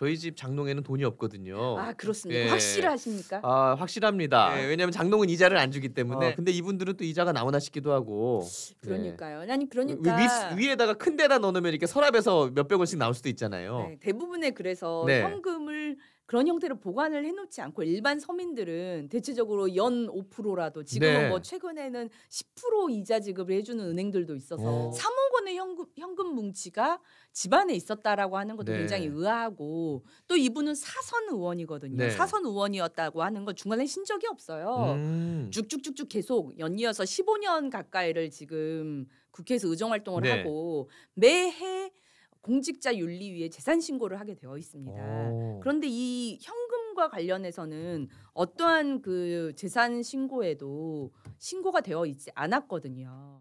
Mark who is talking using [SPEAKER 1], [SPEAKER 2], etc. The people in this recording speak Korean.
[SPEAKER 1] 저희 집 장롱에는 돈이 없거든요. 아 그렇습니까? 예. 확실하십니까? 아 확실합니다. 예, 예 왜냐하면 장롱은 이자를 안 주기 때문에. 어, 근데 이분들은 또 이자가 나오나 싶기도 하고. 예. 그러니까요. 아니 그러니까 위, 위에다가 큰 데다 넣으면 이렇게 서랍에서 몇백 원씩 나올 수도 있잖아요. 네,
[SPEAKER 2] 대부분의 그래서 네. 현금을 그런 형태로 보관을 해놓지 않고 일반 서민들은 대체적으로 연 5%라도 지금은 네. 뭐 최근에는 10% 이자 지급을 해주는 은행들도 있어서 오. 어. 사 원의 현금 현금 뭉치가 집안에 있었다라고 하는 것도 네. 굉장히 의아하고 또 이분은 사선 의원이거든요. 네. 사선 의원이었다고 하는 건 중간에 신 적이 없어요. 음. 쭉쭉쭉쭉 계속 연이어서 15년 가까이를 지금 국회에서 의정 활동을 네. 하고 매해 공직자 윤리위에 재산 신고를 하게 되어 있습니다. 오. 그런데 이 현금과 관련해서는 어떠한 그 재산 신고에도 신고가 되어 있지 않았거든요.